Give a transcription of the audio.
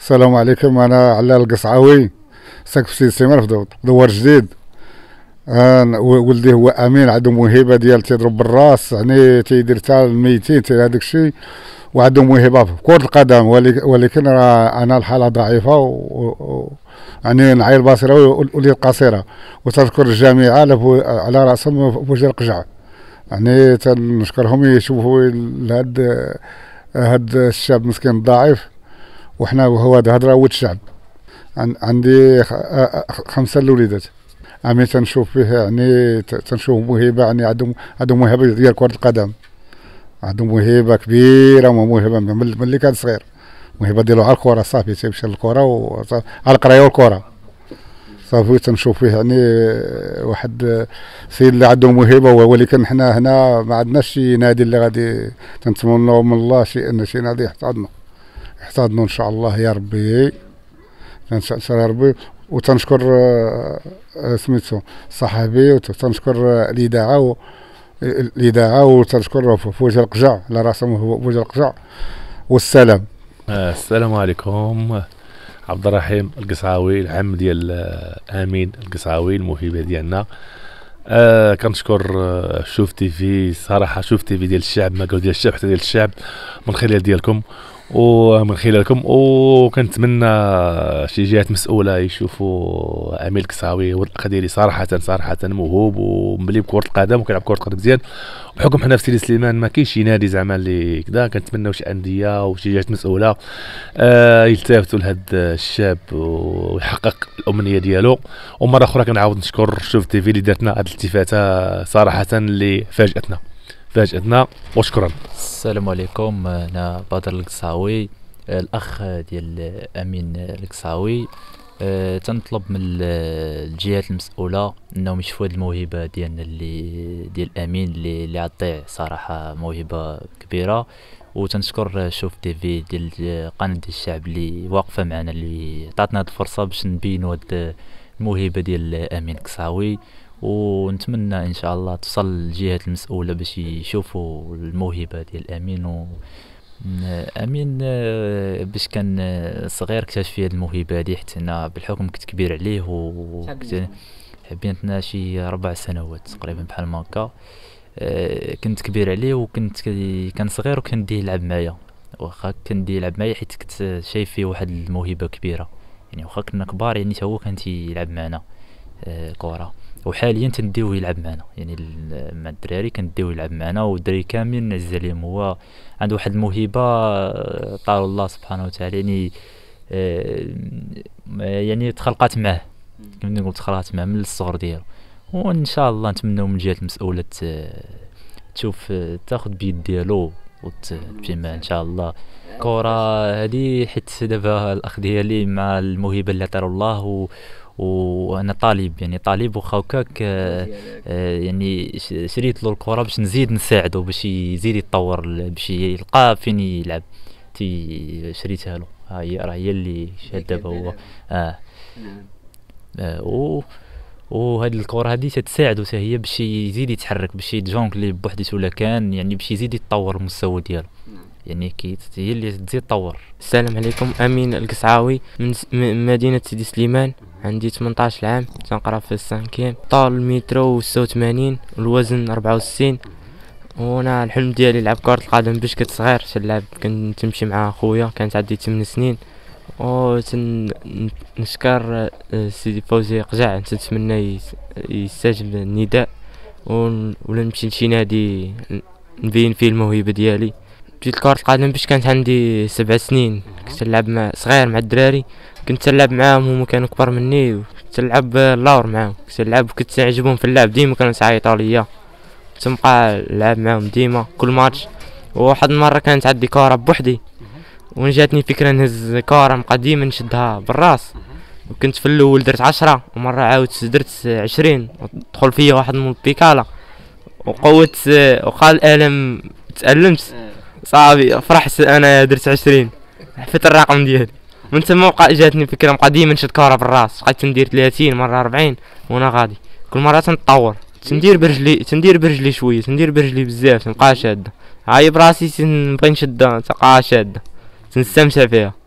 السلام عليكم انا علاء القصعاوي ساكن في سيمر في دوار جديد ولدي هو امين عنده موهبه ديال تيضرب بالراس يعني تيدير حتى الميتين تيدير هذاك الشيء وعنده موهبه في كره القدم ولكن انا الحاله ضعيفه يعني نعير الباصره ولي القصيره وتذكر الجامعه على على راسهم وجه القجعه يعني تنشكرهم يشوفوا هاد هاد الشاب مسكين ضعيف وحنا هو الهضره ود الشعب عندي خمسه الوليدات عمي تنشوف فيه يعني تنشوف موهبه يعني عندهم عندهم موهبه ديال كره القدم عندهم موهبه كبيره وموهبه من اللي كان صغير ويبدلوا على الكره صافي تيمشي للكره وصافي على القرايه والكره صافي تنشوف فيه يعني آه، واحد السيد آه، اللي عنده موهبه ولكن حنا هنا ما عندناش شي نادي اللي غادي تنتمنوا من الله شي ان شي نادي يحتضنوا يحتضنوا ان شاء الله يا ربي الله يا ربي وتنشكر آه، سميتو صحابي وتنشكر الاذاعه الاذاعه وتنشكر فوج القجع على راسهم فوج القجع والسلام السلام عليكم عبد الرحيم القصعاوي العم ديال آه، امين القصعاوي الموهبه ديالنا آه كنشكر آه، شوف تي في صراحه شوف تي في ديال الشعب ما ديال الشعب حتى ديال الشعب من خلال ديالكم ومن خلالكم وكنتمنى شي جهات مسؤوله يشوفوا عميل كساوي ورد ديالي صراحه صراحه موهوب وملي بكره القدم وكيلعب كره القدم مزيان بحكم حنا في سيدي سليمان ما كاينش شي نادي زعما اللي كذا كنتمناو شي انديه وشي جهات مسؤوله آه يلتفتوا لهذا الشاب ويحقق الامنيه ديالو ومره اخرى كنعاود نشكر شوف تيفي اللي دارتنا هذه الالتفاته صراحه اللي فاجاتنا فاجاتنا وشكرا السلام عليكم انا بدر القصاوي الاخ ديال امين القصاوي أه تنطلب من الجهات المسؤوله انهم يشوفوا هذه الموهبه ديالنا اللي ديال امين اللي اللي عطي صراحه موهبه كبيره وتنشكر شوف تي في ديال قناه دي الشعب اللي واقفه معنا اللي عطاتنا هذه الفرصه باش نبينوا هذه الموهبه ديال امين القصاوي ونتمنى ان شاء الله تصل الجهات المسؤوله باش يشوفوا الموهبه ديال امين و امين آه، باش كان صغير اكتشف في هذه الموهبه هذه حيت انا بالحكم كنت كبير عليه و حبيتنا شي ربع سنوات تقريبا بحال ما هكا آه، كنت كبير عليه وكنت كان صغير وكنديه يلعب معايا واخا كنديه يلعب معايا حيت كنت شايف فيه واحد الموهبه كبيره يعني واخا كنا كبار يعني هو كان تيلعب معنا آه، كره وحاليا تنديو يلعب معنا يعني مع الدراري كنديو يلعب معنا والدراري كاملين نعز عليهم هو عنده واحد الموهبه طال آه، الله سبحانه وتعالى يعني آه، يعني تخلقات معاه كما نقول تخلقات معاه من الصغر ديالو وان شاء الله نتمنوا من جهه المسؤوله آه، تشوف تاخذ بيد ديالو وتمشي معاه ان شاء الله كره هذه حيت دابا الاخ ديالي مع الموهبه اللي عطاه الله وانا طالب يعني طالب وخاوكاك آه، آه، يعني شريت له الكره باش نزيد نساعده باش يزيد يتطور باش يلقى فين يلعب تي شريتها له ها هي راه هي اللي شاد دابا هو اه, نعم. او آه، و وهاد الكره هادي تتساعدو حتى هي باش يزيد يتحرك باش يتجونكلي بوحديت ولا كان يعني باش يزيد يتطور المستوى ديالو نعم. يعني كي هي اللي تزيد تطور السلام عليكم امين القسعاوي من, س... مدينه سيدي سليمان عندي 18 عام تنقرا في السانكيم طال مترو 86 الوزن 64 وانا الحلم ديالي نلعب كره القدم باش كنت صغير تنلعب كنت نمشي مع خويا كانت عندي 8 سنين و تن... نشكر آه، سيدي فوزي قجع تنتمنى يسجل النداء ولا نمشي لشي نادي نبين فيه الموهبه ديالي بديت كرة القدم باش كانت عندي سبع سنين كنت نلعب مع صغير مع الدراري كنت نلعب معاهم هما كانوا كبار مني كنت نلعب اللور معاهم كنت نلعب وكنت نعجبهم في اللعب ديما كانوا يعيطوا ليا كنت نبقى نلعب معاهم ديما كل ماتش وواحد المره كانت عندي كره بوحدي وين جاتني فكره نهز كره نبقى ديما نشدها بالراس وكنت في الاول درت عشرة ومره عاودت درت عشرين دخل فيا واحد من البيكالا وقوت وقال الالم تالمت آه. صافي فرحت انا درت عشرين حفت الرقم ديالي من تما وقع جاتني فكره قديمه نشد كره بالراس بقيت ندير 30 مره 40 وانا غادي كل مره تنطور تندير برجلي تندير برجلي شويه تندير برجلي بزاف تنبقى شاده هاي براسي تنبغي نشدها تبقى شاده تنستمتع فيها